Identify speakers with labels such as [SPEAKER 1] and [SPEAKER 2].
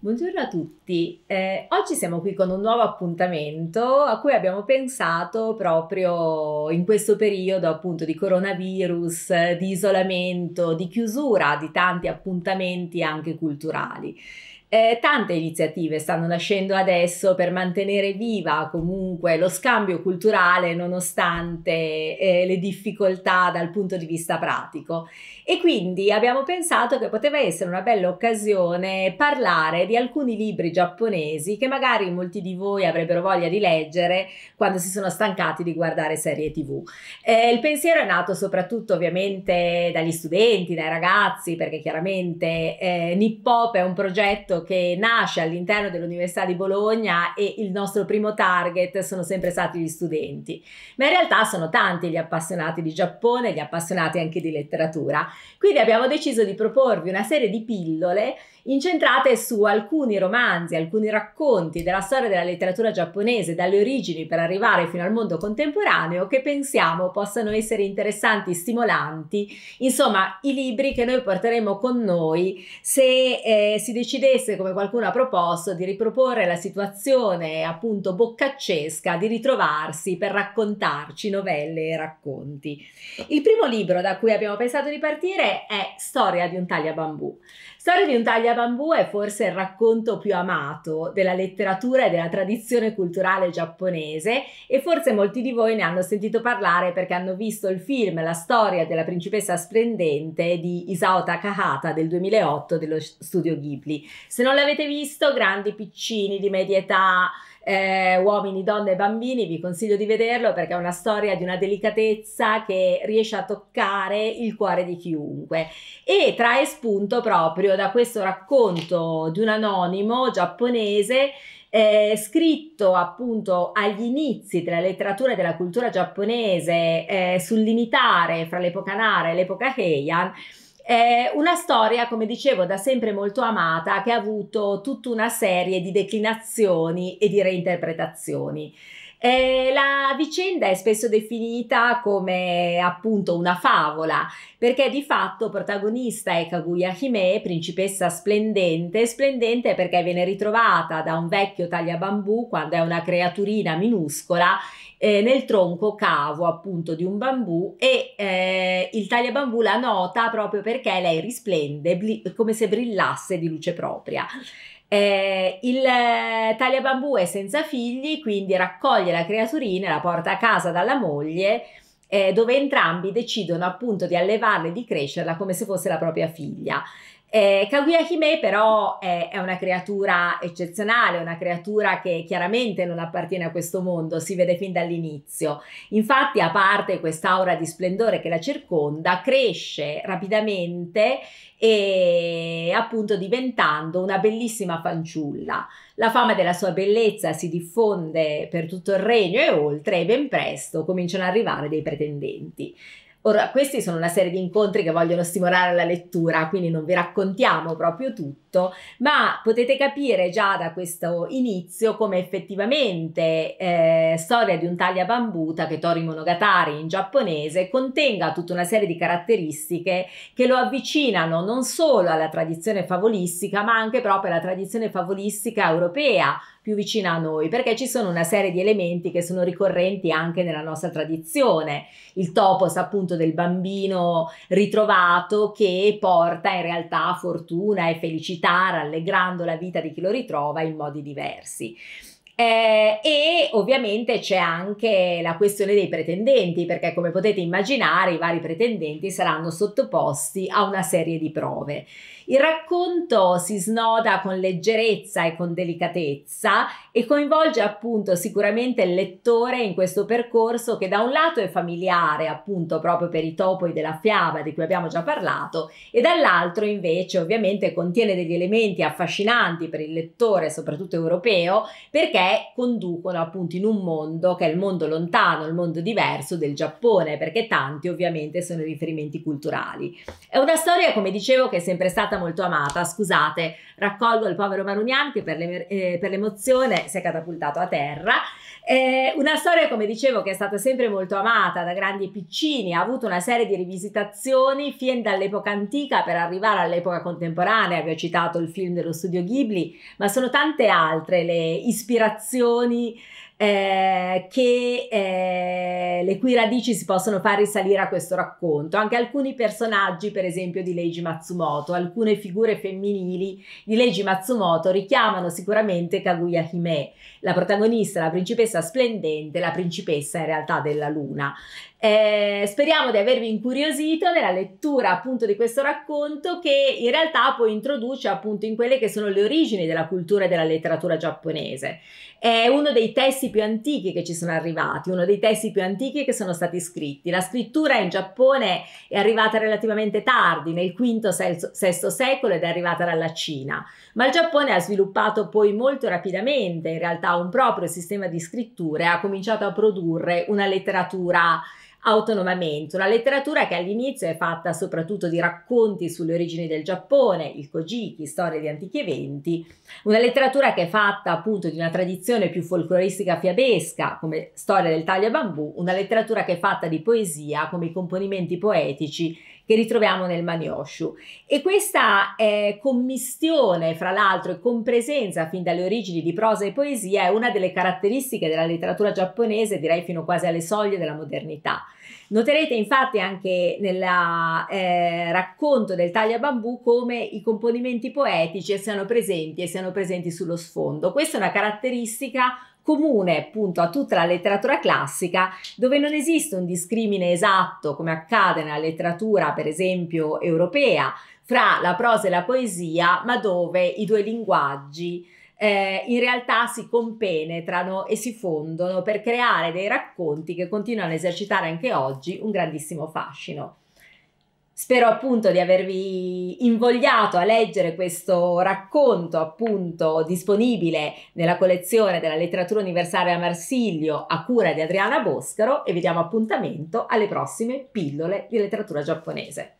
[SPEAKER 1] Buongiorno a tutti, eh, oggi siamo qui con un nuovo appuntamento a cui abbiamo pensato proprio in questo periodo appunto di coronavirus, di isolamento, di chiusura di tanti appuntamenti anche culturali. Eh, tante iniziative stanno nascendo adesso per mantenere viva comunque lo scambio culturale nonostante eh, le difficoltà dal punto di vista pratico e quindi abbiamo pensato che poteva essere una bella occasione parlare di alcuni libri giapponesi che magari molti di voi avrebbero voglia di leggere quando si sono stancati di guardare serie tv. Eh, il pensiero è nato soprattutto ovviamente dagli studenti, dai ragazzi perché chiaramente eh, Nippop è un progetto che nasce all'interno dell'Università di Bologna e il nostro primo target sono sempre stati gli studenti, ma in realtà sono tanti gli appassionati di Giappone, gli appassionati anche di letteratura. Quindi abbiamo deciso di proporvi una serie di pillole incentrate su alcuni romanzi, alcuni racconti della storia della letteratura giapponese, dalle origini per arrivare fino al mondo contemporaneo, che pensiamo possano essere interessanti, stimolanti, insomma i libri che noi porteremo con noi se eh, si decidesse, come qualcuno ha proposto, di riproporre la situazione appunto boccaccesca, di ritrovarsi per raccontarci novelle e racconti. Il primo libro da cui abbiamo pensato di partire è Storia di un taglia bambù. Storia di un tagliabambù è forse il racconto più amato della letteratura e della tradizione culturale giapponese e forse molti di voi ne hanno sentito parlare perché hanno visto il film La storia della principessa splendente di Isao Takahata del 2008 dello studio Ghibli. Se non l'avete visto, grandi piccini di media età, eh, uomini, donne e bambini, vi consiglio di vederlo perché è una storia di una delicatezza che riesce a toccare il cuore di chiunque e trae spunto proprio da questo racconto di un anonimo giapponese eh, scritto appunto agli inizi della letteratura e della cultura giapponese eh, sul limitare fra l'epoca Nara e l'epoca Heian è una storia, come dicevo, da sempre molto amata, che ha avuto tutta una serie di declinazioni e di reinterpretazioni. Eh, la vicenda è spesso definita come appunto una favola, perché di fatto protagonista è Kaguya Hime, principessa splendente, splendente perché viene ritrovata da un vecchio tagliabambù quando è una creaturina minuscola eh, nel tronco cavo appunto di un bambù e eh, il tagliabambù la nota proprio perché lei risplende come se brillasse di luce propria. Eh, il eh, taglia bambù è senza figli, quindi raccoglie la creaturina e la porta a casa dalla moglie, eh, dove entrambi decidono appunto di allevarla e di crescerla come se fosse la propria figlia. Eh, Kaguya Hime però è, è, una creatura eccezionale, una creatura che chiaramente non appartiene a questo mondo, si vede fin dall'inizio. Infatti, a parte quest'aura di splendore che la circonda, cresce rapidamente e appunto diventando una bellissima fanciulla. La fama della sua bellezza si diffonde per tutto il regno e oltre e ben presto cominciano ad arrivare dei pretendenti. Ora, questi sono una serie di incontri che vogliono stimolare la lettura, quindi non vi raccontiamo proprio tutto, ma potete capire già da questo inizio come effettivamente eh, Storia di un taglia bambuta, che Tori Monogatari in giapponese, contenga tutta una serie di caratteristiche che lo avvicinano non solo alla tradizione favolistica, ma anche proprio alla tradizione favolistica europea, più vicina a noi, perché ci sono una serie di elementi che sono ricorrenti anche nella nostra tradizione. Il topos appunto del bambino ritrovato che porta in realtà fortuna e felicità, rallegrando la vita di chi lo ritrova in modi diversi. Eh, e ovviamente c'è anche la questione dei pretendenti, perché come potete immaginare i vari pretendenti saranno sottoposti a una serie di prove. Il racconto si snoda con leggerezza e con delicatezza e coinvolge appunto sicuramente il lettore in questo percorso che da un lato è familiare appunto proprio per i topoi della fiaba di cui abbiamo già parlato e dall'altro invece ovviamente contiene degli elementi affascinanti per il lettore soprattutto europeo perché conducono appunto in un mondo che è il mondo lontano, il mondo diverso del Giappone, perché tanti ovviamente sono riferimenti culturali. È una storia, come dicevo, che è sempre stata molto amata. Scusate, raccolgo il povero Marunian che per, le, eh, per l'emozione si è catapultato a terra. Eh, una storia, come dicevo, che è stata sempre molto amata da grandi e piccini, ha avuto una serie di rivisitazioni fin dall'epoca antica per arrivare all'epoca contemporanea. Vi ho citato il film dello studio Ghibli, ma sono tante altre le ispirazioni relazioni eh, che, eh, le cui radici si possono far risalire a questo racconto. Anche alcuni personaggi, per esempio, di Leiji Matsumoto, alcune figure femminili di Leiji Matsumoto richiamano sicuramente Kaguya Hime, la protagonista, la principessa splendente, la principessa in realtà della luna. Eh, speriamo di avervi incuriosito nella lettura appunto di questo racconto che in realtà poi introduce appunto in quelle che sono le origini della cultura e della letteratura giapponese. È uno dei testi testi più antichi che ci sono arrivati, uno dei testi più antichi che sono stati scritti. La scrittura in Giappone è arrivata relativamente tardi, nel V-VI secolo ed è arrivata dalla Cina, ma il Giappone ha sviluppato poi molto rapidamente in realtà un proprio sistema di scritture, ha cominciato a produrre una letteratura autonomamente. Una letteratura che all'inizio è fatta soprattutto di racconti sulle origini del Giappone, il Kojiki, storie di antichi eventi, una letteratura che è fatta appunto di una tradizione più folcloristica fiabesca, come storia del taglio a bambù, una letteratura che è fatta di poesia, come i componimenti poetici che ritroviamo nel Manioshu. E questa eh, commistione, fra l'altro, e con presenza fin dalle origini di prosa e poesia è una delle caratteristiche della letteratura giapponese, direi fino quasi alle soglie della modernità. Noterete infatti anche nel eh, racconto del taglia bambù come i componimenti poetici siano presenti e siano presenti sullo sfondo. Questa è una caratteristica comune appunto a tutta la letteratura classica dove non esiste un discrimine esatto come accade nella letteratura per esempio europea fra la prosa e la poesia ma dove i due linguaggi eh, in realtà si compenetrano e si fondono per creare dei racconti che continuano a esercitare anche oggi un grandissimo fascino. Spero appunto di avervi invogliato a leggere questo racconto appunto disponibile nella collezione della letteratura universale a Marsiglio a cura di Adriana Boscaro e vi diamo appuntamento alle prossime pillole di letteratura giapponese.